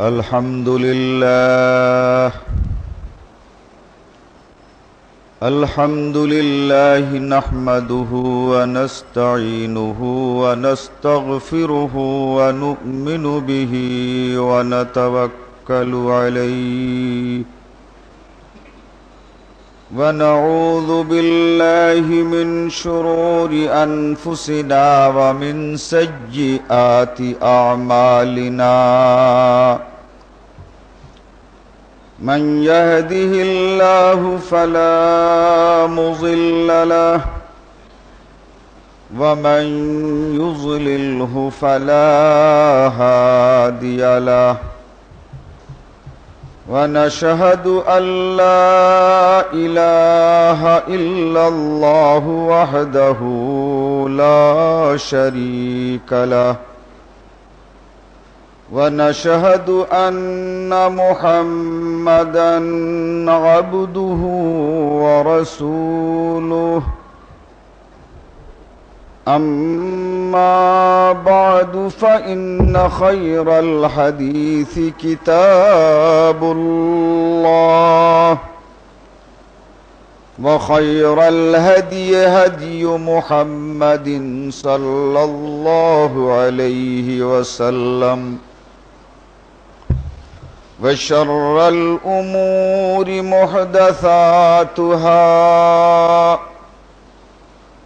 الحمد لله الحمد لله نحمده ونستعينه ونستغفره ونؤمن به ونتوكل عليه ونعوذ بالله من شرور أنفسنا ومن شوری أعمالنا من يهده الله فلا مضل له ومن يضلله فلا هادي له ونشهد أن لا إله إلا الله وحده لا شريك له ونشهد أن ابو عبده ورسوله أما بعد فإن خير الحديث كتاب الله وخير الهدي هدي محمد صلى الله عليه وسلم وشر الأمور محدثاتها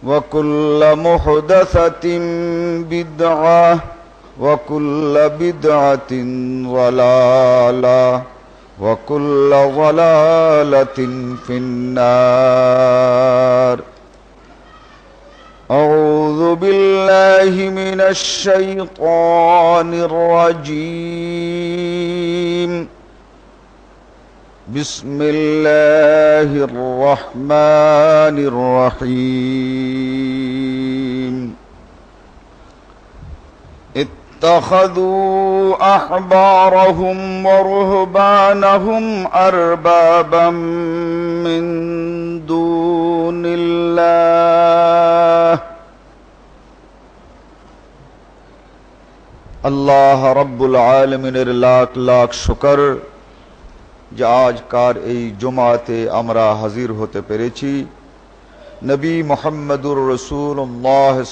وكل محدثة بدعة وكل بدعة ضلالة وكل ضلالة في النار أعوذ بالله من الشيطان الرجيم بسم الله الله الرحمن الرحيم اتخذوا أحبارهم ورهبانهم أربابا من دون اللہ رب العالمین لاکھ لاکھ شکر যে আজকার এই জমাতে আমরা হাজির হতে পেরেছি নবী মোহাম্মদুর রসুল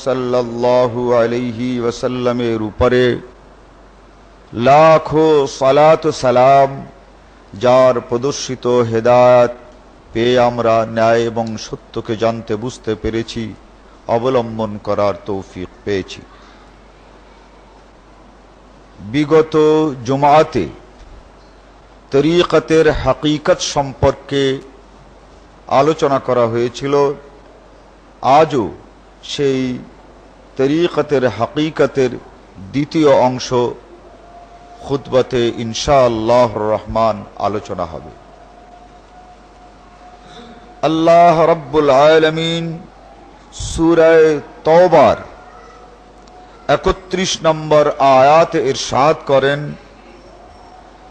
সাল্লাহু আলহি ওসাল্লামের উপরে লাখো সালাত সালাম যার প্রদর্শিত হেদায়াত পেয়ে আমরা ন্যায় এবং সত্যকে জানতে বুঝতে পেরেছি অবলম্বন করার তৌফিক পেয়েছি বিগত জমাতে তরিকাতের হাকিকত সম্পর্কে আলোচনা করা হয়েছিল আজও সেই তরিকাতের হাকিকতের দ্বিতীয় অংশ খুতবাতে ইনশাআল্লাহ রহমান আলোচনা হবে আল্লাহ রব্বুল আয়ালমিন সুরায় তওবার একত্রিশ নম্বর আয়াত এর সাদ করেন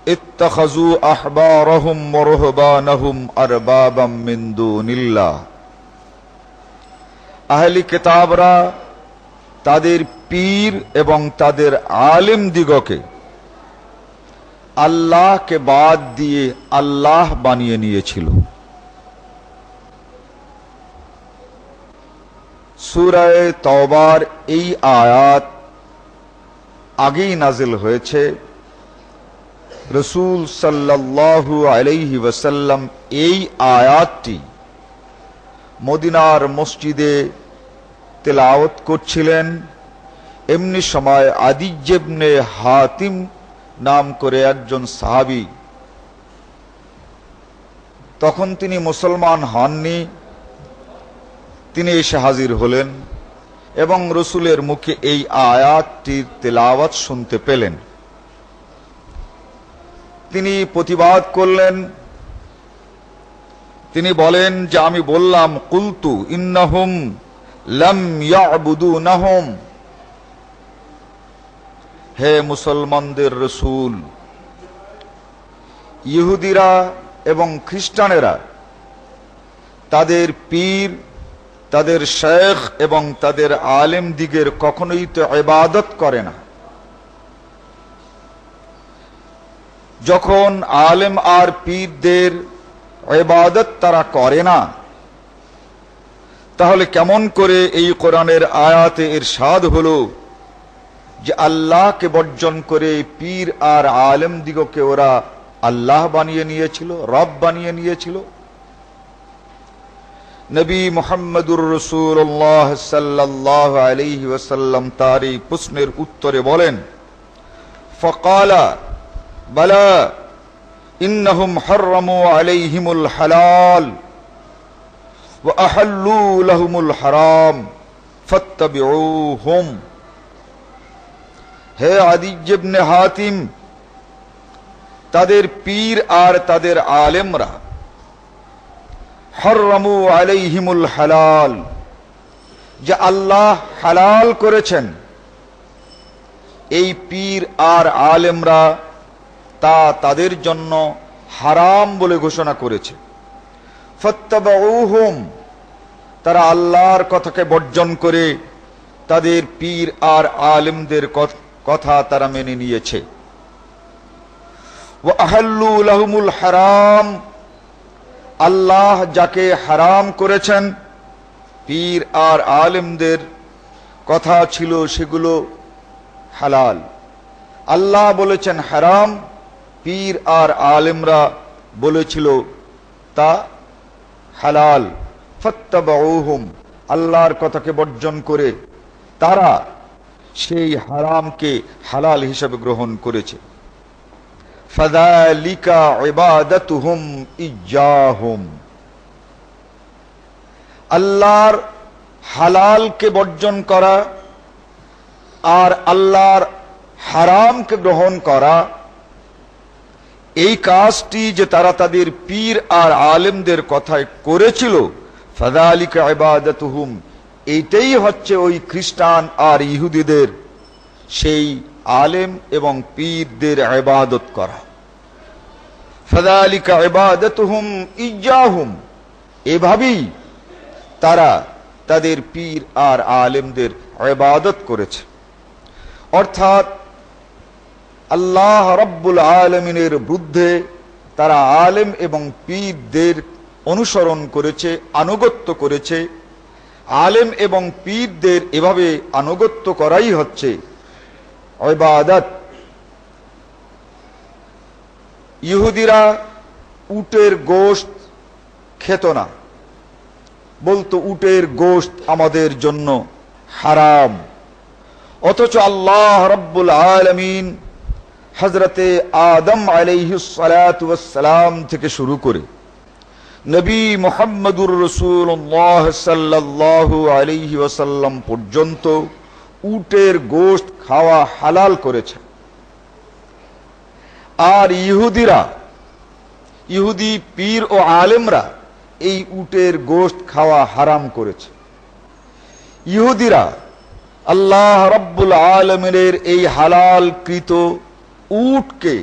اتخذوا احبارهم ورهبانهم اربابا من دون الله আহলি কিতাবরা তাদের পীর এবং তাদের আলেম দিগকে আল্লাহকে বাদ দিয়ে আল্লাহ বানিয়ে নিয়েছিল সুরায় তওবার এই আয়াত আগেই নাজিল হয়েছে রসুল সাল্লাহু আলহি ওয়াসাল্লাম এই আয়াতটি মদিনার মসজিদে তেলাওত করছিলেন এমনি সময় আদিজেবনে হাতিম নাম করে একজন সাহাবি তখন তিনি মুসলমান হননি তিনি এসে হাজির হলেন এবং রসুলের মুখে এই আয়াতটির তেলাওয়াত শুনতে পেলেন তিনি প্রতিবাদ করলেন তিনি বলেন যে আমি বললাম কুলতু ইন্নাহুম লম নাহুম হে মুসলমানদের রসুল ইহুদিরা এবং খ্রিস্টানেরা তাদের পীর তাদের শেখ এবং তাদের আলেম দিগের কখনোই তো এবাদত করে না যখন আলেম আর পীরদের এবাদত তারা করে না তাহলে কেমন করে এই কোরআনের আয়াতে এর স্বাদ হল যে আল্লাহকে বর্জন করে পীর আর আলেম দিগকে ওরা আল্লাহ বানিয়ে নিয়েছিল রব বানিয়ে নিয়েছিল নবী মোহাম্মদুর রসুল্লাহ সাল্লাহ আলি ওসাল্লাম তার এই প্রশ্নের উত্তরে বলেন ফকালা بلا إنهم حرموا عليهم الحلال وأحلوا لهم الحرام فاتبعوهم হে আদিজেবনে হাতিম তাদের পীর আর তাদের আলেমরা হরমু আলাইহিমুল হালাল যে আল্লাহ হালাল করেছেন এই পীর আর আলেমরা তা তাদের জন্য হারাম বলে ঘোষণা করেছে তারা আল্লাহর কথাকে বর্জন করে তাদের পীর আর আলেমদের কথা তারা মেনে নিয়েছে হারাম আল্লাহ যাকে হারাম করেছেন পীর আর আলেমদের কথা ছিল সেগুলো হালাল আল্লাহ বলেছেন হারাম পীর আর আলেমরা বলেছিল তা হালাল ফত্তাবাউহুম আল্লাহর কথাকে বর্জন করে তারা সেই হারামকে হালাল হিসাবে গ্রহণ করেছে ফাদালিকা ইবাদাতুহুম ইজ্জাহুম আল্লাহর হালালকে বর্জন করা আর আল্লাহর হারামকে গ্রহণ করা এই কাজটি যে তারা তাদের পীর আর আলেমদের কথায় করেছিল আলিকা এইটাই হচ্ছে ওই খ্রিস্টান আর ইহুদিদের সেই আলেম এবং পীরদের আবাদত করা ফাদা আলিকা এবাদতুহুম ইজাহুম এভাবেই তারা তাদের পীর আর আলেমদের আবাদত করেছে অর্থাৎ আল্লাহ রব্বুল আলমিনের বিরুদ্ধে তারা আলেম এবং পীরদের অনুসরণ করেছে আনুগত্য করেছে আলেম এবং পীরদের এভাবে আনুগত্য করাই হচ্ছে অবাদাত ইহুদিরা উটের গোষ্ঠ খেত না বলতো উটের গোষ্ঠ আমাদের জন্য হারাম অথচ আল্লাহ রব্বুল আলমিন হজরতে আদম আলাইহিসালাম থেকে শুরু করে নবী মোহাম্মদুর রসুল্লাহ সাল্লাহ আলিহি ওসাল্লাম পর্যন্ত উটের গোষ্ঠ খাওয়া হালাল করেছে আর ইহুদিরা ইহুদি পীর ও আলেমরা এই উটের গোষ্ঠ খাওয়া হারাম করেছে ইহুদিরা আল্লাহ রব্বুল আলমের এই হালাল কৃত উটকে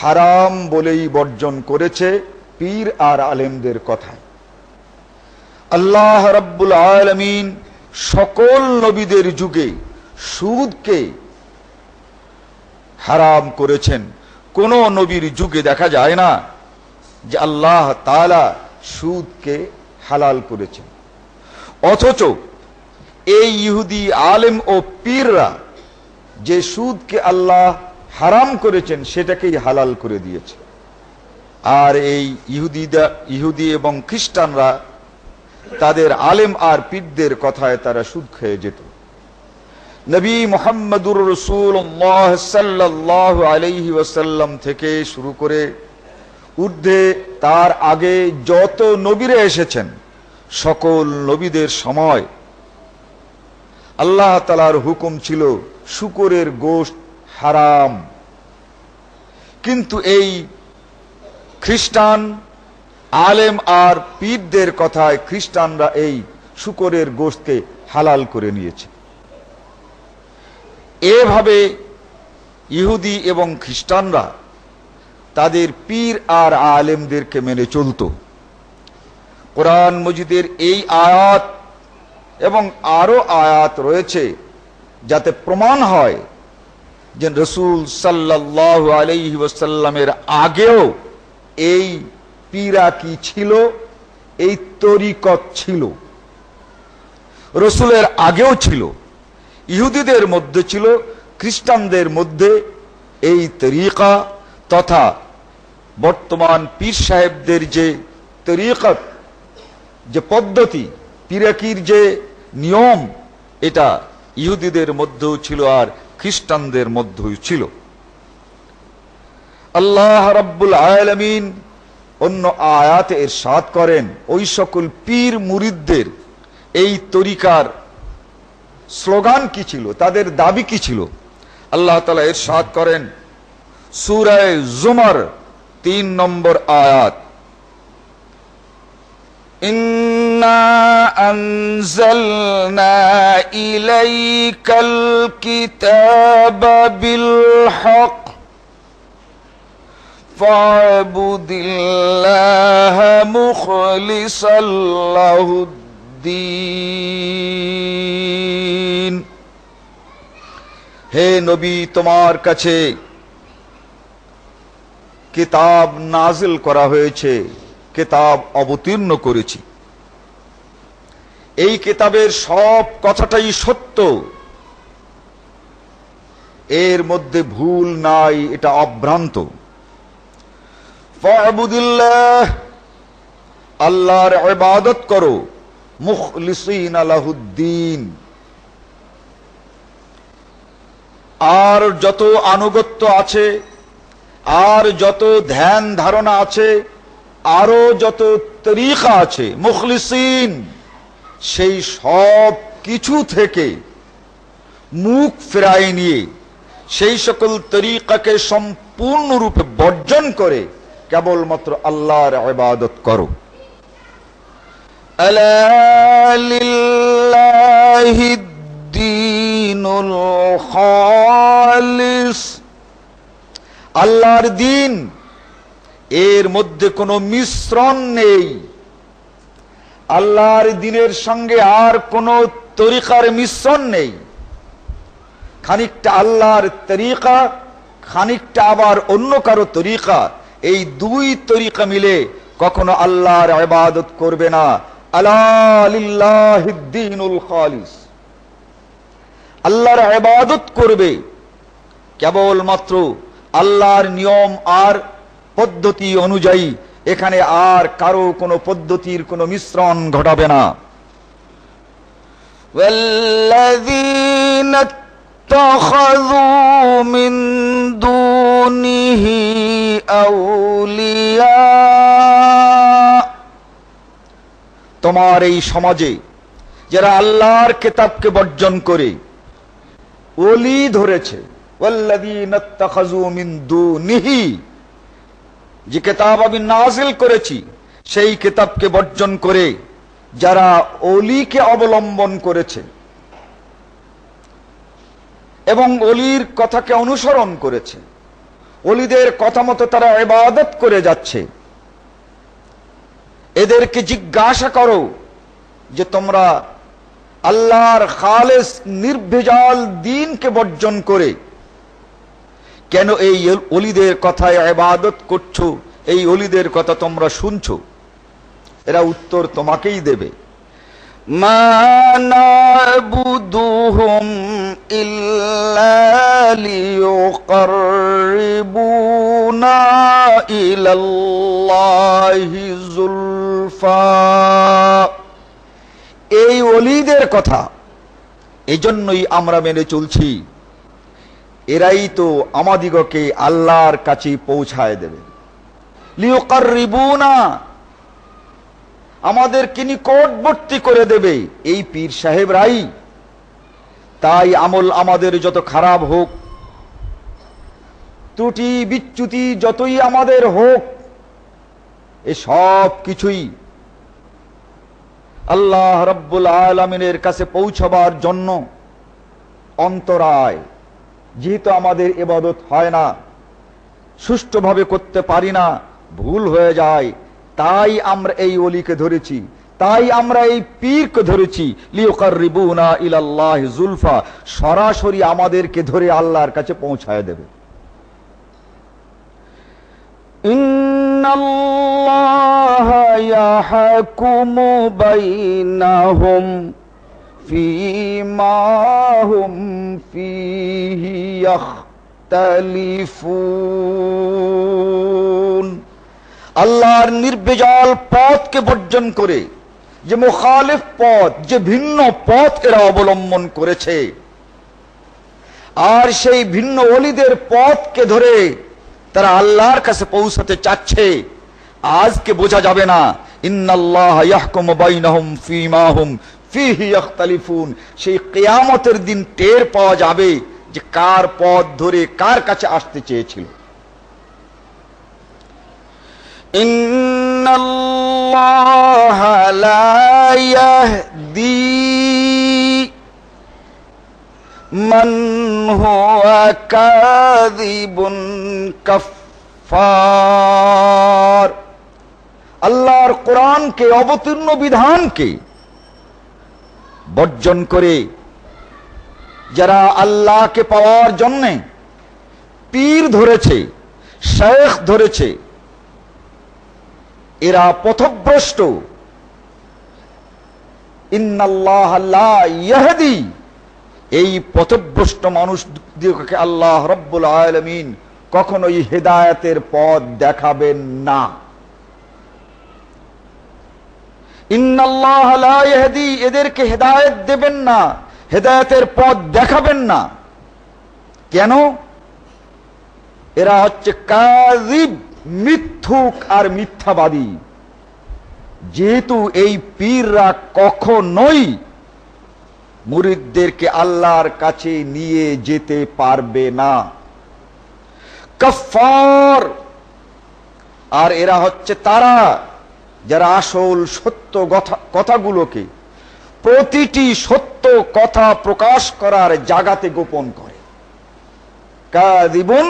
হারাম বলেই বর্জন করেছে পীর আর আলেমদের কথায় আল্লাহ রব্বুল আলমিন সকল নবীদের যুগে সুদকে হারাম করেছেন কোন নবীর যুগে দেখা যায় না যে আল্লাহ তালা সুদকে হালাল করেছেন অথচ এই ইহুদি আলেম ও পীররা যে সুদকে আল্লাহ হারাম করেছেন সেটাকেই হালাল করে দিয়েছে আর এই ইহুদিদা ইহুদি এবং খ্রিস্টানরা তাদের আলেম আর পীরদের কথায় তারা সুদ খেয়ে যেত নবী মোহাম্মদুর রসুল্লাহ আলহি ওয়াসাল্লাম থেকে শুরু করে ঊর্ধ্বে তার আগে যত নবীরা এসেছেন সকল নবীদের সময় আল্লাহ তালার হুকুম ছিল শুকরের গোষ্ঠ হারাম কিন্তু এই খ্রিস্টান আলেম আর পীরদের কথায় খ্রিস্টানরা এই শুকরের গোশকে হালাল করে নিয়েছে এভাবে ইহুদি এবং খ্রিস্টানরা তাদের পীর আর আলেমদেরকে মেনে চলত কোরআন মজিদের এই আয়াত এবং আরও আয়াত রয়েছে যাতে প্রমাণ হয় যে রসুল সাল্লাহ আলাই ওসাল্লামের আগেও এই পীরা কি ছিল এই তরিকত ছিল রসুলের আগেও ছিল ইহুদিদের মধ্যে ছিল খ্রিস্টানদের মধ্যে এই তরিকা তথা বর্তমান পীর সাহেবদের যে তরিকত যে পদ্ধতি পিরাকির যে নিয়ম এটা ইহুদিদের মধ্যেও ছিল আর খ্রিস্টানদের মধ্যেই ছিল আল্লাহ রাব্বুল আয়ালামিন অন্য আয়াতে সাত করেন ওই সকল পীর মুরিদদের এই তরিকার স্লোগান কি ছিল তাদের দাবি কি ছিল আল্লাহ তালা এর সাত করেন সুরায় জুমার তিন নম্বর আয়াত ইন إنا أنزلنا إليك الكتاب بالحق فاعبد الله مخلصا له الدين হে নবী তোমার কাছে কিতাব নাজিল করা হয়েছে কিতাব অবতীর্ণ করেছি এই কিতাবের সব কথাটাই সত্য এর মধ্যে ভুল নাই এটা অভ্রান্ত আল্লাহর ইবাদত করো মুখলিসিন আলাহুদ্দিন আর যত আনুগত্য আছে আর যত ধ্যান ধারণা আছে আরো যত তরিকা আছে মুখলিসিন সেই সব কিছু থেকে মুখ ফেরায় নিয়ে সেই সকল তরিকাকে সম্পূর্ণরূপে বর্জন করে কেবলমাত্র আল্লাহর আবাদত করো আল্লাহর দিন এর মধ্যে কোনো মিশ্রণ নেই আল্লাহর দিনের সঙ্গে আর কোন তরিকার মিশ্রণ নেই খানিকটা আল্লাহর তরিকা খানিকটা আবার অন্য কারো তরিকা এই দুই তরিকা মিলে কখনো আল্লাহর আবাদত করবে না খালিস আল্লাহর আবাদত করবে কেবলমাত্র আল্লাহর নিয়ম আর পদ্ধতি অনুযায়ী এখানে আর কারো কোনো পদ্ধতির কোনো মিশ্রণ ঘটাবে না والذين اتخذوا من دونه أولياء তোমার এই সমাজে যারা আল্লাহর কেতাবকে বর্জন করে ওলি ধরেছে والذين اتخذوا من دونه যে কেতাব আমি নাজিল করেছি সেই কেতাবকে বর্জন করে যারা অলিকে অবলম্বন করেছে এবং অলির কথাকে অনুসরণ করেছে অলিদের কথা মতো তারা এবাদত করে যাচ্ছে এদেরকে জিজ্ঞাসা করো যে তোমরা আল্লাহর খালেস নির্ভেজাল দিনকে বর্জন করে কেন এই অলিদের কথায় আবাদত করছো এই অলিদের কথা তোমরা শুনছো এরা উত্তর তোমাকেই দেবে এই অলিদের কথা এজন্যই আমরা মেনে চলছি এরাই তো আমাদিগকে আল্লাহর কাছে পৌঁছায় দেবে লিওকারিবুনা রিবুনা আমাদেরকে নিকটবর্তী করে দেবে এই পীর সাহেব রাই তাই আমল আমাদের যত খারাপ হোক ত্রুটি বিচ্যুতি যতই আমাদের হোক এ সব কিছুই আল্লাহ রব্বুল আলমিনের কাছে পৌঁছবার জন্য অন্তরায় যেহেতু আমাদের এবাদত হয় না সুষ্ঠুভাবে করতে পারি না ভুল হয়ে যায় তাই আমরা এই অলিকে ধরেছি তাই আমরা এই পীরকে ধরেছি ইলাল্লাহ জুলফা সরাসরি আমাদেরকে ধরে আল্লাহর কাছে পৌঁছায় দেবে ইন্নাল্লাহ فيما هم فيه يختلفون আল্লাহর নির্বেজাল পথকে বর্জন করে যে মোখালিফ পথ যে ভিন্ন পথ এরা অবলম্বন করেছে আর সেই ভিন্ন অলিদের পথকে ধরে তারা আল্লাহর কাছে পৌঁছাতে চাচ্ছে আজকে বোঝা যাবে না ইন্নাল্লাহ ইয়াহকুম বাইনহুম ফিমাহুম ফিহিয়ালিফুন সেই কেয়ামতের দিন টের পাওয়া যাবে যে কার পথ ধরে কার কাছে আসতে চেয়েছিল মন হুয়া কাযিবুন কাফফার আল্লাহর কোরআনকে অবতীর্ণ বিধানকে বর্জন করে যারা আল্লাহকে পাওয়ার জন্যে পীর ধরেছে শেখ ধরেছে এরা পথভ্রষ্ট ইন্নাল্লাহদি এই পথভ্রষ্ট মানুষকে আল্লাহ রব্বুল আলমিন কখনোই হেদায়তের পথ দেখাবেন না ইন্নাল্লাহ এদেরকে হেদায়েত দেবেন না হেদায়তের পথ দেখাবেন না কেন এরা হচ্ছে কাজিব মিথ্যুক আর মিথ্যাবাদী যেহেতু এই পীররা কখনোই মুরিদদেরকে আল্লাহর কাছে নিয়ে যেতে পারবে না কফর আর এরা হচ্ছে তারা যারা আসল সত্য কথাগুলোকে প্রতিটি সত্য কথা প্রকাশ করার জাগাতে গোপন করে কাদিবন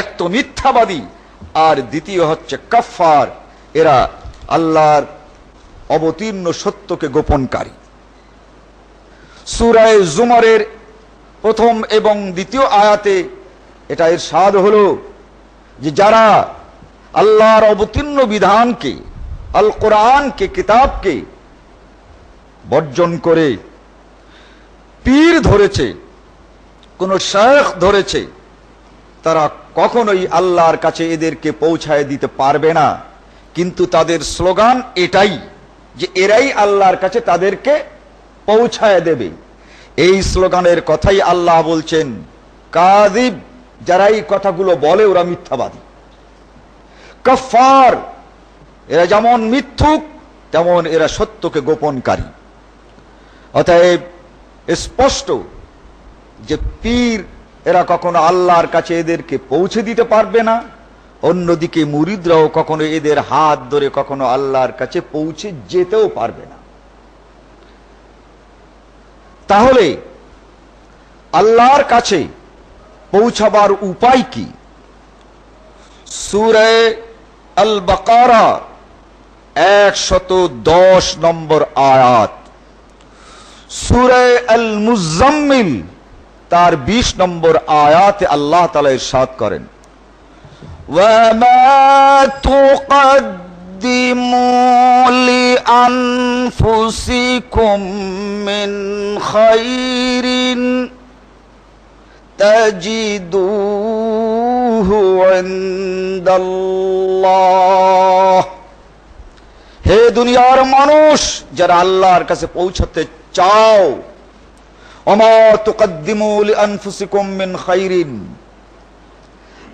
এক তো মিথ্যাবাদী আর দ্বিতীয় হচ্ছে কফার এরা আল্লাহর অবতীর্ণ সত্যকে গোপনকারী সুরায় জুমারের প্রথম এবং দ্বিতীয় আয়াতে এটা এর স্বাদ হলো যে যারা আল্লাহর অবতীর্ণ বিধানকে আল কোরআনকে কিতাবকে বর্জন করে পীর ধরেছে কোন শেখ ধরেছে তারা কখনোই আল্লাহর কাছে এদেরকে পৌঁছায় দিতে পারবে না কিন্তু তাদের স্লোগান এটাই যে এরাই আল্লাহর কাছে তাদেরকে পৌঁছায় দেবে এই স্লোগানের কথাই আল্লাহ বলছেন কাদিব যারা এই কথাগুলো বলে ওরা মিথ্যাবাদী কফার এরা যেমন মিথ্যুক তেমন এরা সত্যকে গোপনকারী অতএব স্পষ্ট যে পীর এরা কখনো আল্লাহর কাছে এদেরকে পৌঁছে দিতে পারবে না অন্যদিকে মুরিদরাও কখনো এদের হাত ধরে কখনো আল্লাহর কাছে পৌঁছে যেতেও পারবে না তাহলে আল্লাহর কাছে পৌঁছাবার উপায় কি সুরে আল বকারা একশত দশ নম্বর আয়াত সুরায় আল মুজাম্মিল তার বিশ নম্বর আয়াত আল্লাহ তালা ইরশাদ করেন قدموا لأنفسكم من خير تجدوه عند الله হে দুনিয়ার মানুষ যারা আল্লাহর কাছে পৌঁছাতে চাও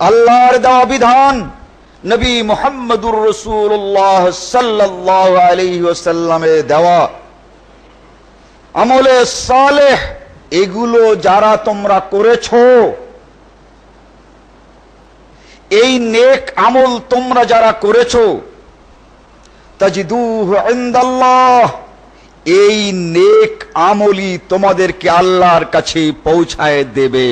আল্লাহর দেওয়া বিধান নবী মোহাম্মদুর রসুল্লাহ সাল্লাহ আলহিসাল্লামে দেওয়া আমলে সালেহ এগুলো যারা তোমরা করেছ এই নেক আমল তোমরা যারা করেছো এই নেক আমলি তোমাদেরকে আল্লাহর কাছে পৌঁছায় দেবে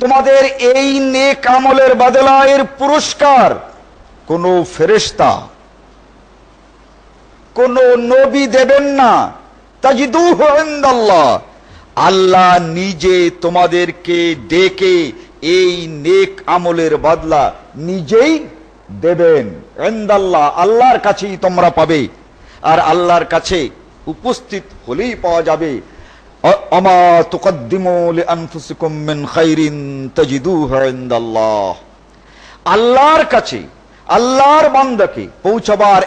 তোমাদের এই নেক আমলের বাদলায়ের পুরস্কার কোনো ফেরেস্তা কোন নবী দেবেন না তাজিদুহ আল্লাহ আল্লাহ নিজে তোমাদেরকে ডেকে এই নেক আমলের বদলা নিজেই দেবেন এন্দাল্লাহ আল্লাহর কাছেই তোমরা পাবে আর আল্লাহর কাছে উপস্থিত হলেই পাওয়া যাবে অমা তুকদ্দিমুল আনফুসিকুম মিন খাইরিন আল্লাহর কাছে আল্লাহর বান্দাকে পৌঁছাবার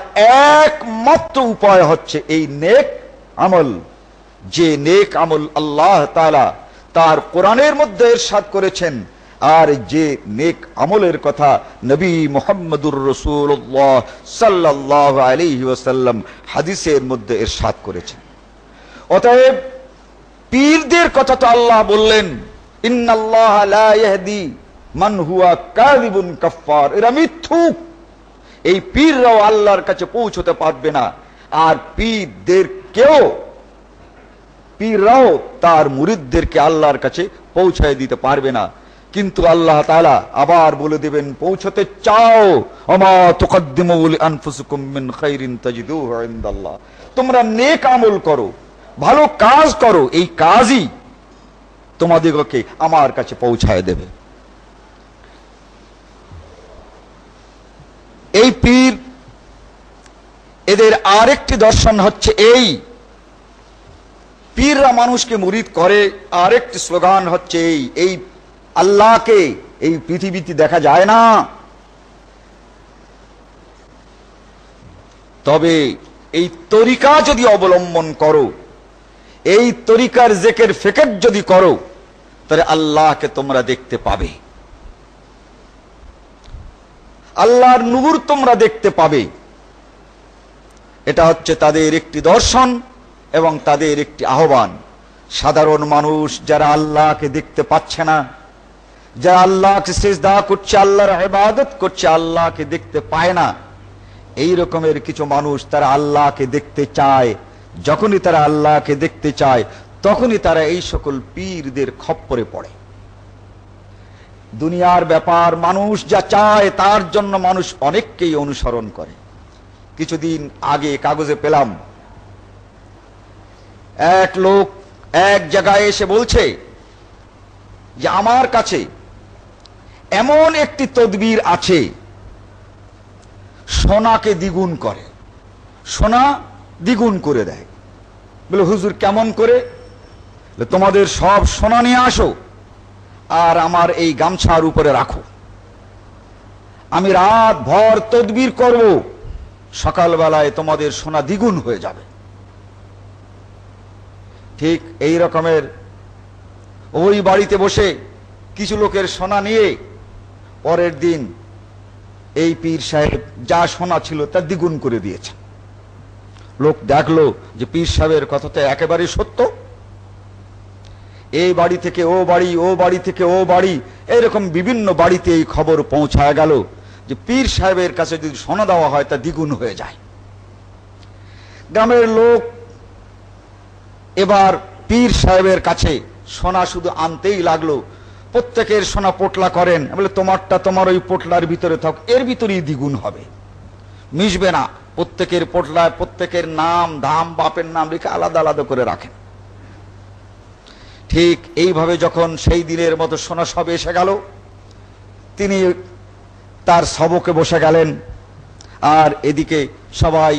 একমাত্র উপায় হচ্ছে এই নেক আমল যে নেক আমল আল্লাহ তারা তার কোরআনের মধ্যে এরশাদ করেছেন আর যে নেক আমলের কথা নবী মোহাম্মদুর রসুল্লাহ সাল্লাহ আলী ওসাল্লাম হাদিসের মধ্যে এর সাত করেছেন অতএব পীরদের কথা তো আল্লাহ বললেন এরা এই আল্লাহর কাছে পৌঁছতে পারবে না আর পীরদের কেউ তার আল্লাহর কাছে পৌঁছায় দিতে পারবে না কিন্তু আল্লাহ তালা আবার বলে দেবেন পৌঁছতে চাও তোমরা নেক আমল করো ভালো কাজ করো এই কাজই তোমাদিগকে আমার কাছে পৌঁছায় দেবে এই পীর এদের আরেকটি দর্শন হচ্ছে এই পীররা মানুষকে মুরিদ করে আরেকটি স্লোগান হচ্ছে এই এই আল্লাহকে এই পৃথিবীতে দেখা যায় না তবে এই তরিকা যদি অবলম্বন করো এই তরিকার জেকের ফেকের যদি করো তাহলে আল্লাহকে তোমরা দেখতে পাবে আল্লাহর নূর তোমরা দেখতে পাবে এটা হচ্ছে তাদের একটি দর্শন এবং তাদের একটি আহ্বান সাধারণ মানুষ যারা আল্লাহকে দেখতে পাচ্ছে না যারা আল্লাহকে সেজদা করছে আল্লাহর ইবাদত করছে আল্লাহকে দেখতে পায় না এই রকমের কিছু মানুষ তারা আল্লাহকে দেখতে চায় যখনই তারা আল্লাহকে দেখতে চায় তখনই তারা এই সকল পীরদের খপ্পরে পড়ে দুনিয়ার ব্যাপার মানুষ যা চায় তার জন্য মানুষ অনেককেই অনুসরণ করে কিছুদিন আগে কাগজে পেলাম এক লোক এক জায়গায় এসে বলছে যে আমার কাছে এমন একটি তদবির আছে সোনাকে দ্বিগুণ করে সোনা দ্বিগুণ করে দেয় বলে হুজুর কেমন করে তোমাদের সব সোনা নিয়ে আসো আর আমার এই গামছার উপরে রাখো আমি রাত ভর তদবির করব সকালবেলায় তোমাদের সোনা দ্বিগুণ হয়ে যাবে ঠিক এই রকমের ওই বাড়িতে বসে কিছু লোকের সোনা নিয়ে পরের দিন এই পীর সাহেব যা শোনা ছিল তা দ্বিগুণ করে দিয়েছে লোক দেখলো যে পীর সাহেবের কথাটা একেবারে সত্য এই বাড়ি থেকে ও বাড়ি ও বাড়ি থেকে ও বাড়ি এরকম বিভিন্ন বাড়িতে এই খবর পৌঁছায় গেল যে পীর সাহেবের কাছে যদি শোনা দেওয়া হয় তা দ্বিগুণ হয়ে যায় গ্রামের লোক এবার পীর সাহেবের কাছে সোনা শুধু আনতেই লাগলো প্রত্যেকের সোনা পোটলা করেন বলে তোমারটা তোমার ওই পোটলার ভিতরে থাক এর ভিতরেই দ্বিগুণ হবে মিশবে না প্রত্যেকের পোটলায় প্রত্যেকের নাম ধাম বাপের নাম লিখে আলাদা আলাদা করে রাখেন ঠিক এইভাবে যখন সেই দিনের মতো সোনা সবে এসে গেল তিনি তার সবকে বসে গেলেন আর এদিকে সবাই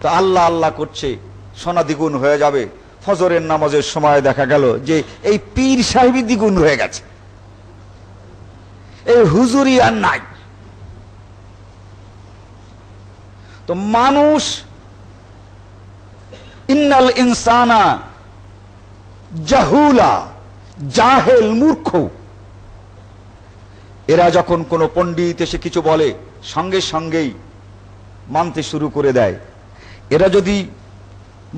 তো আল্লাহ আল্লাহ করছে সোনা দ্বিগুণ হয়ে যাবে ফজরের নামাজের সময় দেখা গেল যে এই পীর সাহেবই দ্বিগুণ হয়ে গেছে এই হুজুরি আর নাই তো মানুষ ইন্নাল ইনসানা জাহুলা জাহেল মূর্খ এরা যখন কোনো পণ্ডিত এসে কিছু বলে সঙ্গে সঙ্গেই মানতে শুরু করে দেয় এরা যদি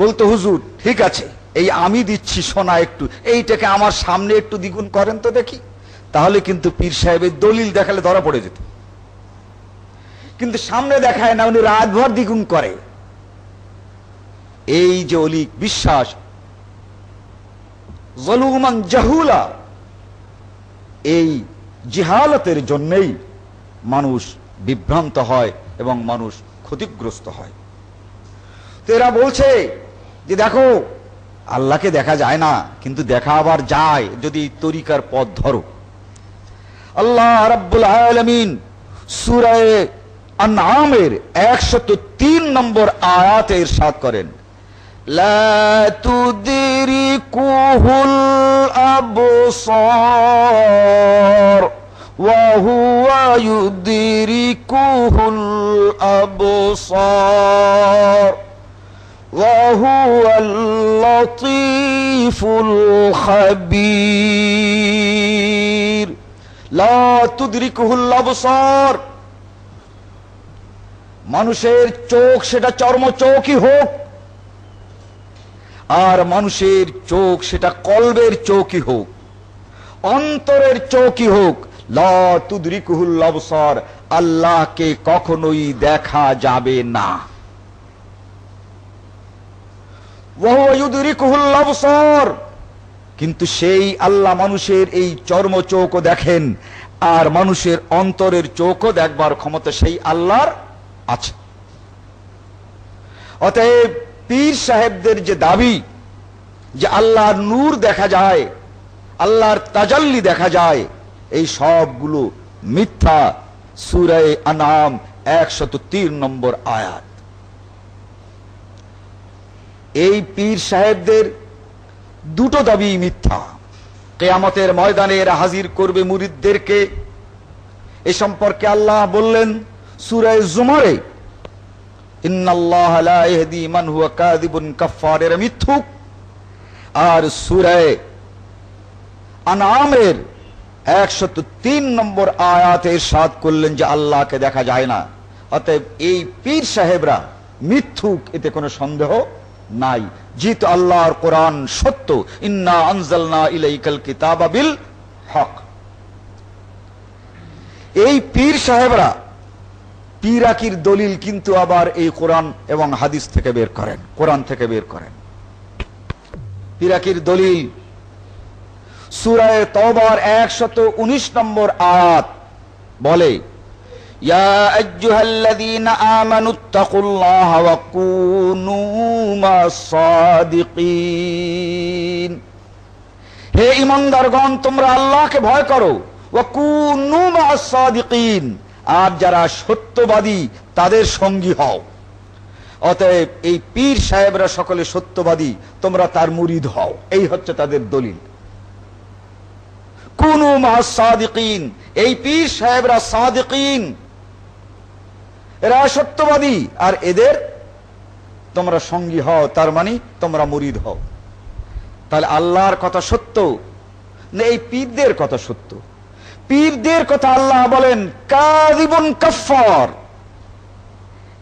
বলতো হুজুর ঠিক আছে এই আমি দিচ্ছি সোনা একটু এইটাকে আমার সামনে একটু দ্বিগুণ করেন তো দেখি তাহলে কিন্তু পীর সাহেবের দলিল দেখালে ধরা পড়ে যেত কিন্তু সামনে দেখায় না উনি রাতভর দ্বিগুণ করে এই যে অলিক বিশ্বাস জলুমান জাহুলা এই জিহালতের জন্যেই মানুষ বিভ্রান্ত হয় এবং মানুষ ক্ষতিগ্রস্ত হয় তো এরা বলছে যে দেখো আল্লাহকে দেখা যায় না কিন্তু দেখা আবার যায় যদি তরিকার পথ ধরো আল্লাহ রাব্বুল আলমিন সুরায় আনামের একশত তিন নম্বর আয়াতে ইরশাদ করেন লাতুদিরিকুহুল কুহুল ওয়াহুয়া ইউদিরিকুহুল আবসার ওয়াহুয়াল লতীফুল খাবীর মানুষের চোখ সেটা চর্ম চৌকি হোক আর মানুষের চোখ সেটা কলবের চৌকি হোক অন্তরের চৌকি হোক লুদরিকুহুল অবসর আল্লাহকে কখনোই দেখা যাবে না ওহ ইউদরিকুহুল অবসর কিন্তু সেই আল্লাহ মানুষের এই চর্ম চোখও দেখেন আর মানুষের অন্তরের চোখও দেখবার ক্ষমতা সেই আল্লাহর আছে অতএব পীর সাহেবদের যে দাবি যে আল্লাহর নূর দেখা যায় আল্লাহর তাজাল্লি দেখা যায় এই সবগুলো মিথ্যা সুরে আনাম একশত তিন নম্বর আয়াত এই পীর সাহেবদের দুটো দাবি মিথ্যা কেয়ামতের ময়দানে হাজির করবে মুরিদদেরকে এ সম্পর্কে আল্লাহ বললেন সুরায় জুমারে আল্লাহকে দেখা যায় না অতএব এই পীর সাহেবরা মিথ্যুক এতে কোনো সন্দেহ নাই জিত আল্লাহর কোরআন সত্য ইন্না আনজালনা ইলাইকাল কিতাবাবিল হক এই পীর সাহেবরা পীরাকির দলিল কিন্তু আবার এই কোরআন এবং হাদিস থেকে বের করেন কোরআন থেকে বের করেন পীরাকির দলিল সুরায় তবার একশত উনিশ নম্বর আয়াত বলে يا أيها الذين آمنوا اتقوا الله وكونوا مع الصادقين হে ইমানদারগণ তোমরা আল্লাহকে ভয় করো ওয়াকুনু মা আর যারা সত্যবাদী তাদের সঙ্গী হও অতএব এই পীর সাহেবরা সকলে সত্যবাদী তোমরা তার মুরিদ হও এই হচ্ছে তাদের দলিল কুনু মা এই পীর সাহেবরা সাদিকিন এরা সত্যবাদী আর এদের তোমরা সঙ্গী হও তার মানে তোমরা মুরিদ হও তাহলে আল্লাহর কথা সত্য না এই পীরদের কথা সত্য পীরদের কথা আল্লাহ বলেন কাজীবন কফর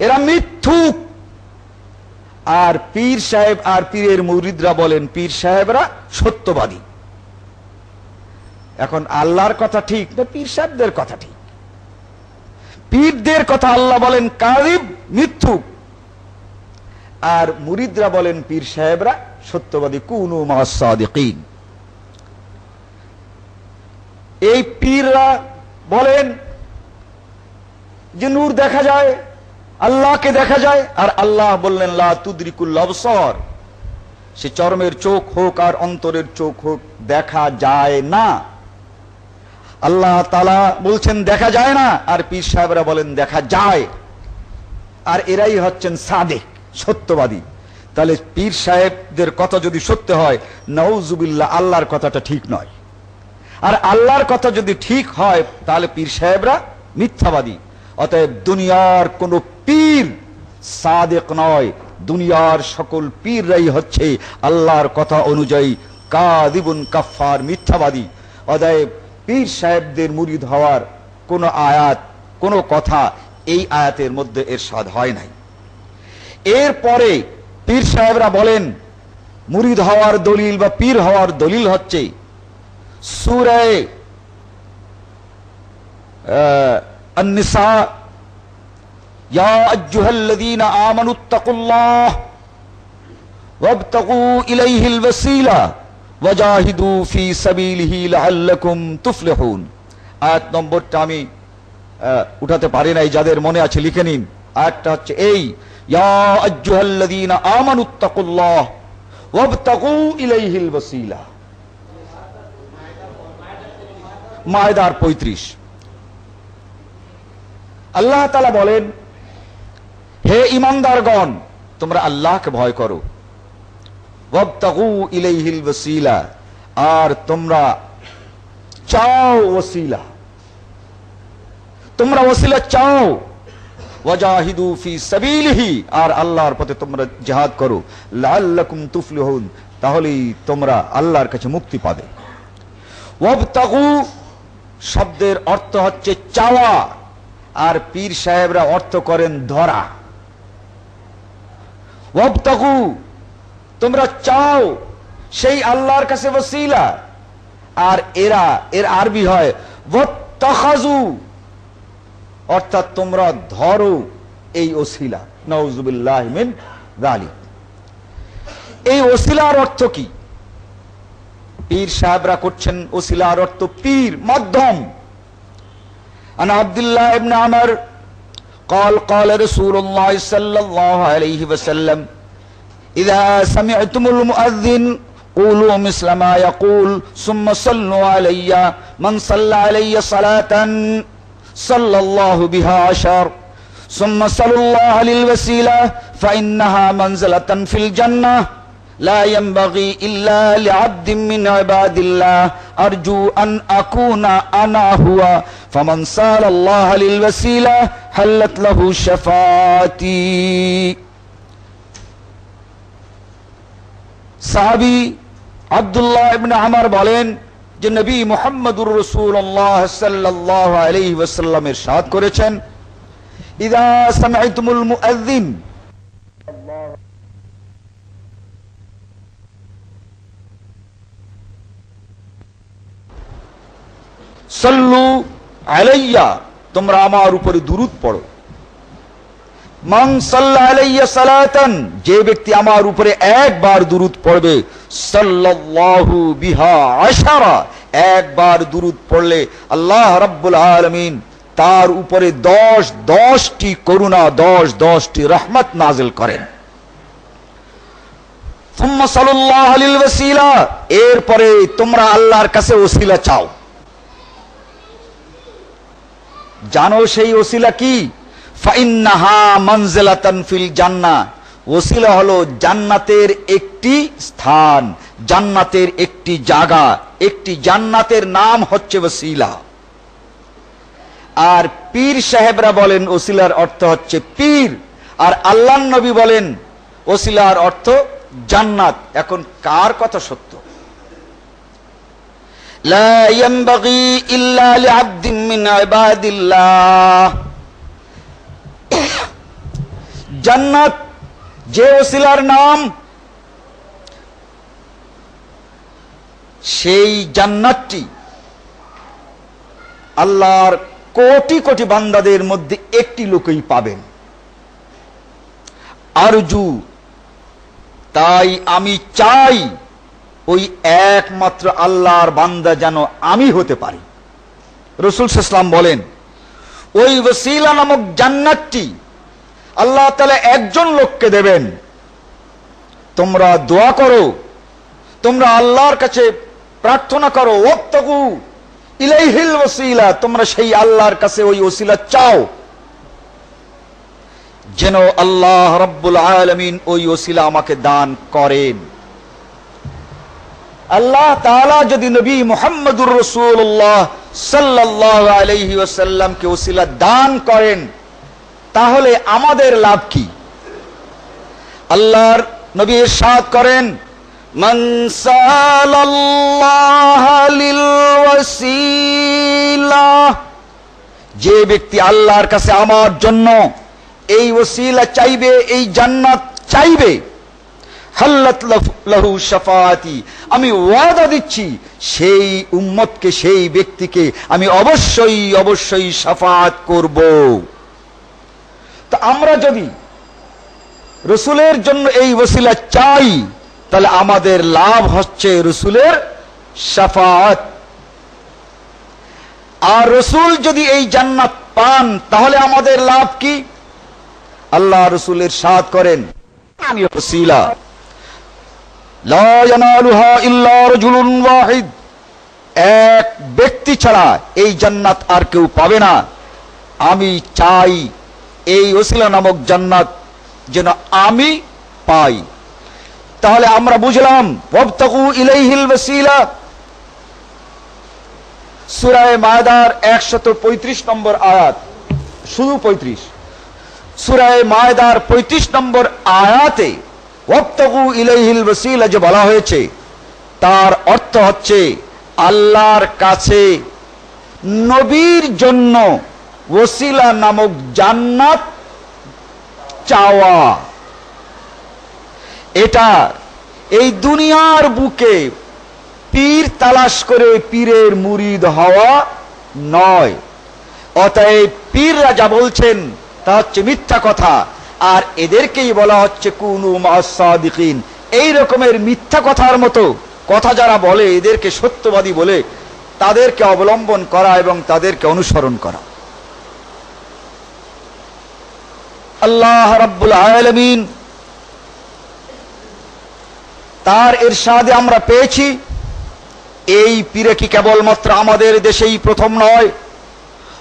এরা মিথ্যুক আর পীর সাহেব আর পীরের মুরিদরা বলেন পীর সাহেবরা সত্যবাদী এখন আল্লাহর কথা ঠিক না পীর সাহেবদের কথা ঠিক পীরদের কথা আল্লাহ বলেন কাজিব মৃত্যু আর মুরিদরা বলেন পীর সাহেবরা সত্যবাদী কুনু মহাসীন এই পীররা বলেন যে নূর দেখা যায় আল্লাহকে দেখা যায় আর আল্লাহ বললেন লা তুদরিকুল অবসর সে চর্মের চোখ হোক আর অন্তরের চোখ হোক দেখা যায় না আল্লাহ তালা বলছেন দেখা যায় না আর পীর সাহেবরা বলেন দেখা যায় আর এরাই হচ্ছেন সাদে সত্যবাদী তাহলে পীর সাহেবদের কথা যদি সত্য হয় নওজুবিল্লা আল্লাহর কথাটা ঠিক নয় আর আল্লাহর কথা যদি ঠিক হয় তাহলে পীর সাহেবরা মিথ্যাবাদী অতএব দুনিয়ার কোন পীর সাদেক নয় দুনিয়ার সকল পীররাই হচ্ছে আল্লাহর কথা অনুযায়ী কাদিবুন কাফার মিথ্যাবাদী অতএব পীর সাহেবদের মুরিদ হওয়ার কোন আয়াত কোন কথা এই আয়াতের মধ্যে এর স্বাদ হয় নাই এরপরে পীর সাহেবরা বলেন মুরিদ হওয়ার দলিল বা পীর হওয়ার দলিল হচ্ছে সুরায় আন্নিসা ইয়া ইলাইহিল ওয়াসীলা ওয়াজাহিদু ফি সাবিলিহি লাআল্লাকুম তুফলিহুন আয়াত নম্বরটা আমি উঠাতে পারি নাই যাদের মনে আছে লিখে নিন আয়াতটা হচ্ছে এই ইয়া আইয়ুহাল্লাযীনা আমানুত্তাকুল্লাহ ওয়াবতাগু ইলাইহিল ওয়াসিলা মায়দার 35 আল্লাহ তালা বলেন হে ইমানদারগণ তোমরা আল্লাহকে ভয় করো আর তোমরা চাও ওসিলা তোমরা ওসিলা চাও আর আল্লাহর পথে তোমরা জাহাদ করো লাআল্লাকুম তুফলিহুন তাহলেই তোমরা আল্লাহর কাছে মুক্তি পাবে শব্দের অর্থ হচ্ছে চাওয়া আর পীর সাহেবরা অর্থ করেন ধরা তোমরা চাও সেই আল্লাহর কাছে বসিলা আর এরা এর আরবি হয় অর্থাৎ তোমরা ধরো এই ওসিলা নওজুবিল্লাহ মিন এই ওসিলার অর্থ কি পীর সাহেবরা করছেন ওসিলার অর্থ পীর মাধ্যম আব্দুল্লাহ আমার কল কল রসুল্লাহ رسول الله إذا سمعتم المؤذن قولوا مثل ما يقول ثم صلوا علي من صلى علي صلاة صلى الله بها عشر ثم صلوا الله للوسيلة فإنها منزلة في الجنة لا ينبغي إلا لعبد من عباد الله أرجو أن أكون أنا هو فمن صلى الله للوسيلة حلت له شفاتي সাহাবি আবদুল্লাহ ইবনে আমার বলেন যে নবী মোহাম্মদুর রাসূলুল্লাহ সাল্লাল্লাহু আলাইহি ওয়াসাল্লাম সাদ করেছেন ইদা সামাইতুমুল মুআজ্জিন সল্লু আলাইয়া তোমরা আমার উপরে দুরুদ পড়ো যে ব্যক্তি আমার উপরে একবার দুরুদ পড়বে একবার দুরুদ পড়লে আল্লাহ রব্বুল আলমিন তার উপরে দশ দশটি করুণা দশ দশটি রহমত নাজিল করেন এরপরে তোমরা আল্লাহর কাছে ওসিলা চাও জানো সেই ওসিলা কি ফিল জান্না ওসিলা হলো জান্নাতের একটি স্থান জান্নাতের একটি জাগা একটি জান্নাতের নাম হচ্ছে ওসিলা আর পীর সাহেবরা বলেন ওসিলার অর্থ হচ্ছে পীর আর আল্লাহ নবী বলেন ওসিলার অর্থ জান্নাত এখন কার কথা সত্য লা ইয়ামবাগি ইল্লা লিআবদিন মিন ইবাদিল্লাহ জান্নাত যে ওসিলার নাম সেই জান্নাতটি আল্লাহর কোটি কোটি বান্দাদের মধ্যে একটি লোকই পাবেন আরজু তাই আমি চাই ওই একমাত্র আল্লাহর বান্দা যেন আমি হতে পারি রসুল ইসলাম বলেন ওই ওসিলা নামক জান্নাতটি আল্লাহ তালা একজন লোককে দেবেন তোমরা দোয়া করো তোমরা আল্লাহর কাছে প্রার্থনা করো ওত্তকু ইলাইহিল ওসিলা তোমরা সেই আল্লাহর কাছে ওই ওসিলা চাও যেন আল্লাহ রব্বুল আলমিন ওই ওসিলা আমাকে দান করেন আল্লাহ তালা যদি নবী মোহাম্মদুর রসুল্লাহ সাল্লাহ আলহি ওসাল্লামকে ওসিলা দান করেন তাহলে আমাদের লাভ কি আল্লাহর নবী সাদ করেন যে ব্যক্তি আল্লাহর কাছে আমার জন্য এই ওসিলা চাইবে এই জান্নাত চাইবে আমি ওয়াদা দিচ্ছি সেই উম্মতকে সেই ব্যক্তিকে আমি অবশ্যই অবশ্যই সাফাত করব তা আমরা যদি রসুলের জন্য এই ওসিলা চাই তাহলে আমাদের লাভ হচ্ছে রসুলের সাফাত আর রসুল যদি এই জান্নাত পান তাহলে আমাদের লাভ কি আল্লাহ রসুলের সাথ করেন আমি ওসিলা ওয়াহিদ এক ব্যক্তি ছাড়া এই জান্নাত আর কেউ পাবে না আমি চাই এই ওসিলা নামক জান্নাত যেন আমি পাই তাহলে আমরা বুঝলাম ববতাকু ইলাইহিল ওয়াসিলা সুরায় মায়দার একশত পঁয়ত্রিশ নম্বর আয়াত শুধু পঁয়ত্রিশ সুরায় মায়দার পঁয়ত্রিশ নম্বর আয়াতে ওয়াক্তগু ইলাইহিল যে বলা হয়েছে তার অর্থ হচ্ছে আল্লাহর কাছে নবীর জন্য ওসিলা নামক জান্নাত চাওয়া এটা এই দুনিয়ার বুকে পীর তালাশ করে পীরের মুরিদ হওয়া নয় অতএব পীররা যা বলছেন তা হচ্ছে মিথ্যা কথা আর এদেরকেই বলা হচ্ছে কুনু মাহসাদিকিন এই রকমের মিথ্যা কথার মতো কথা যারা বলে এদেরকে সত্যবাদী বলে তাদেরকে অবলম্বন করা এবং তাদেরকে অনুসরণ করা আল্লাহ রাব্বুল আলমিন তার এর সাদে আমরা পেয়েছি এই পীরে কি কেবলমাত্র আমাদের দেশেই প্রথম নয়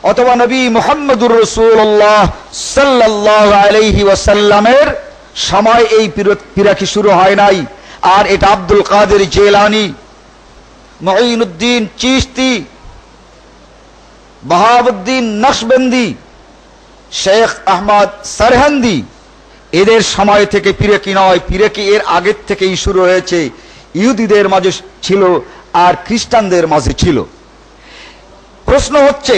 অথবা নবী মোহাম্মদুর রসুল্লাহ সাল্লাহ আলহি ওয়াসাল্লামের সময় এই পিরাকি শুরু হয় নাই আর এটা আব্দুল কাদের জেলানি মঈনুদ্দিন চিস্তি বাহাবুদ্দিন নকশবন্দি শেখ আহমদ সরহন্দি এদের সময় থেকে পিরেকি নয় পিরেকি এর আগের থেকেই শুরু হয়েছে ইহুদিদের মাঝে ছিল আর খ্রিস্টানদের মাঝে ছিল প্রশ্ন হচ্ছে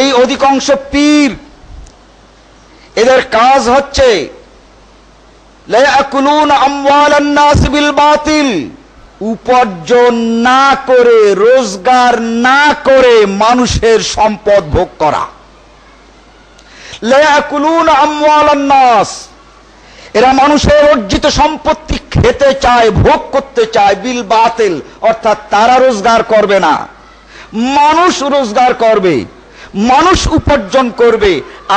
এই অধিকাংশ পীর এদের কাজ হচ্ছে বাতিল উপার্জন না করে রোজগার না করে মানুষের সম্পদ ভোগ করা আমওয়ালান্নাস এরা মানুষের অর্জিত সম্পত্তি খেতে চায় ভোগ করতে চায় বিল বাতিল অর্থাৎ তারা রোজগার করবে না মানুষ রোজগার করবে মানুষ উপার্জন করবে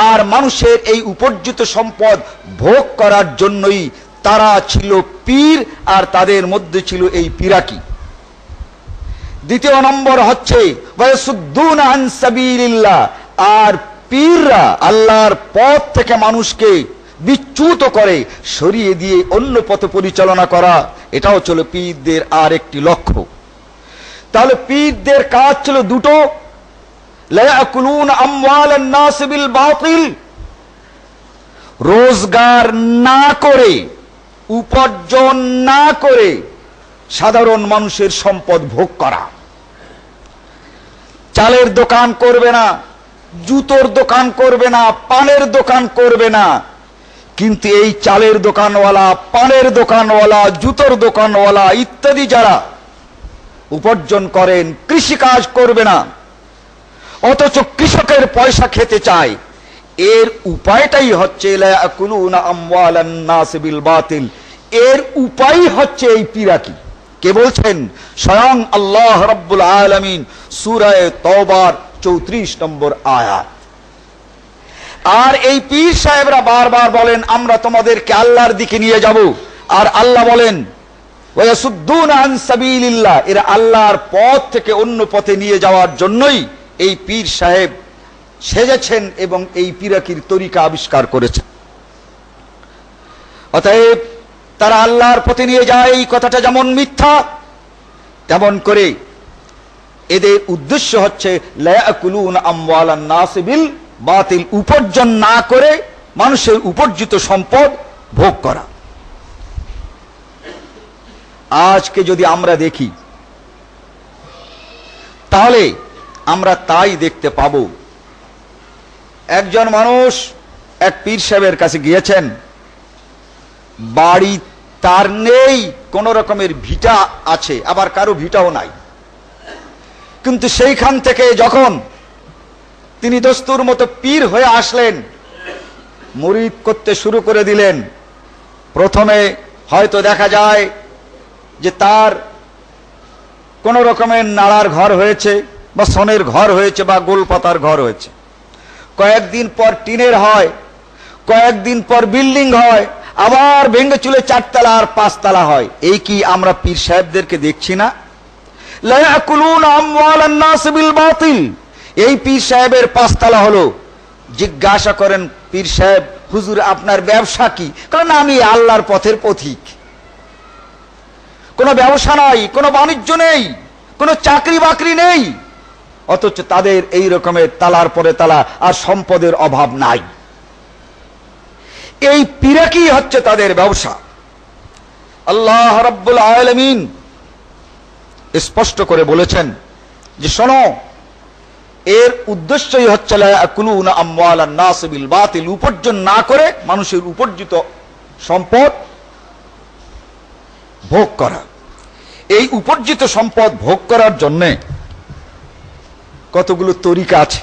আর মানুষের এই উপার্জিত সম্পদ ভোগ করার জন্যই তারা ছিল পীর আর তাদের মধ্যে ছিল এই পীরাকি দ্বিতীয় নম্বর হচ্ছে আর পীররা আল্লাহর পথ থেকে মানুষকে বিচ্যুত করে সরিয়ে দিয়ে অন্য পথে পরিচালনা করা এটাও ছিল পীরদের আর একটি লক্ষ্য তাহলে পীরদের কাজ ছিল দুটো রোজগার না করে উপার্জন না করে সাধারণ মানুষের সম্পদ ভোগ করা চালের দোকান করবে না জুতোর দোকান করবে না পানের দোকান করবে না কিন্তু এই চালের দোকানওয়ালা পানের দোকানওয়ালা জুতোর দোকানওয়ালা ইত্যাদি যারা উপার্জন করেন কৃষিকাজ করবে না অথচ কৃষকের পয়সা খেতে চায় এর উপায়টাই হচ্ছে বাতিল এর উপায় হচ্ছে এই পিরাকি কে বলছেন স্বয়ং আল্লাহ রব্বুল আলমিন সুরায় তবার চৌত্রিশ নম্বর আয়াত আর এই পীর সাহেবরা বারবার বলেন আমরা তোমাদেরকে আল্লাহর দিকে নিয়ে যাব আর আল্লাহ বলেন এরা আল্লাহর পথ থেকে অন্য পথে নিয়ে যাওয়ার জন্যই এই পীর সাহেব সেজেছেন এবং এই পিরাকির তরিকা আবিষ্কার করেছেন অতএব তারা আল্লাহর প্রতি নিয়ে যায় এই কথাটা যেমন মিথ্যা তেমন করে এদের উদ্দেশ্য হচ্ছে নাসিবিল বাতিল উপার্জন না করে মানুষের উপার্জিত সম্পদ ভোগ করা আজকে যদি আমরা দেখি তাহলে আমরা তাই দেখতে পাব একজন মানুষ এক পীর সাহেবের কাছে গিয়েছেন বাড়ি তার নেই কোন রকমের ভিটা আছে আবার কারো ভিটাও নাই কিন্তু সেইখান থেকে যখন তিনি দস্তুর মতো পীর হয়ে আসলেন মুরিদ করতে শুরু করে দিলেন প্রথমে হয়তো দেখা যায় যে তার কোনো রকমের নাড়ার ঘর হয়েছে বা সনের ঘর হয়েছে বা গোলপাতার ঘর হয়েছে কয়েকদিন পর টিনের হয় কয়েকদিন পর বিল্ডিং হয় আবার ভেঙে চুলে চারতলা আর পাঁচতলা হয় এই কি আমরা পীর সাহেবদেরকে দেখছি না এই পীর সাহেবের পাঁচতলা হলো জিজ্ঞাসা করেন পীর সাহেব হুজুর আপনার ব্যবসা কি কারণ আমি আল্লাহর পথের পথিক কোনো ব্যবসা নাই কোনো বাণিজ্য নেই কোনো চাকরি বাকরি নেই অথচ তাদের এই রকমের তালার পরে তালা আর সম্পদের অভাব নাই এই পিরাকি হচ্ছে তাদের ব্যবসা আল্লাহ রব্বুল আলমিন স্পষ্ট করে বলেছেন যে শোনো এর উদ্দেশ্যই হচ্ছে উপার্জন না করে মানুষের উপার্জিত সম্পদ ভোগ করা এই উপার্জিত সম্পদ ভোগ করার জন্যে কতগুলো তরিকা আছে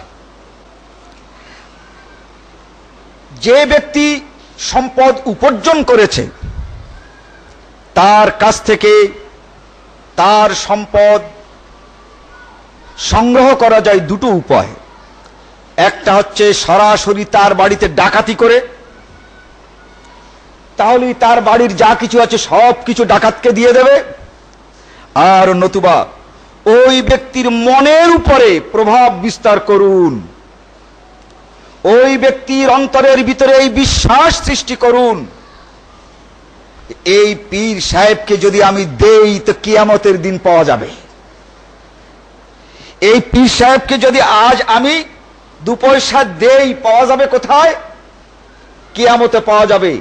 যে ব্যক্তি সম্পদ উপার্জন করেছে তার কাছ থেকে তার সম্পদ সংগ্রহ করা যায় দুটো উপায় একটা হচ্ছে সরাসরি তার বাড়িতে ডাকাতি করে তাহলেই তার বাড়ির যা কিছু আছে সব কিছু ডাকাতকে দিয়ে দেবে আর নতুবা ওই ব্যক্তির মনের উপরে প্রভাব বিস্তার করুন ওই ব্যক্তির অন্তরের ভিতরে এই বিশ্বাস সৃষ্টি করুন এই পীর সাহেবকে যদি আমি দেই তো কিয়ামতের দিন পাওয়া যাবে এই পীর সাহেবকে যদি আজ আমি দু পয়সা দেই পাওয়া যাবে কোথায় কিয়ামতে পাওয়া যাবে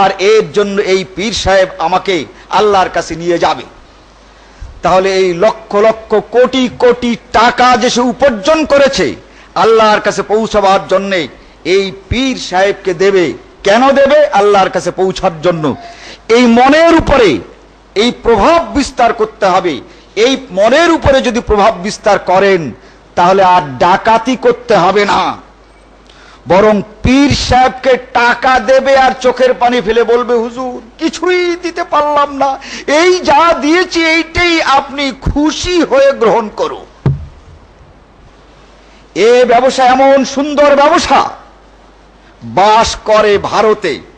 আর এর জন্য এই পীর সাহেব আমাকে আল্লাহর কাছে নিয়ে যাবে তাহলে এই লক্ষ লক্ষ কোটি কোটি টাকা যে সে উপার্জন করেছে আল্লাহর কাছে পৌঁছাবার জন্যে এই পীর সাহেবকে দেবে কেন দেবে আল্লাহর কাছে পৌঁছার জন্য এই মনের উপরে এই প্রভাব বিস্তার করতে হবে এই মনের উপরে যদি প্রভাব বিস্তার করেন তাহলে আর ডাকাতি করতে হবে না বরং পীর সাহেবকে টাকা দেবে আর চোখের পানি ফেলে বলবে হুজুর কিছুই দিতে পারলাম না এই যা দিয়েছি এইটাই আপনি খুশি হয়ে গ্রহণ করুন এ ব্যবসা এমন সুন্দর ব্যবসা বাস করে ভারতে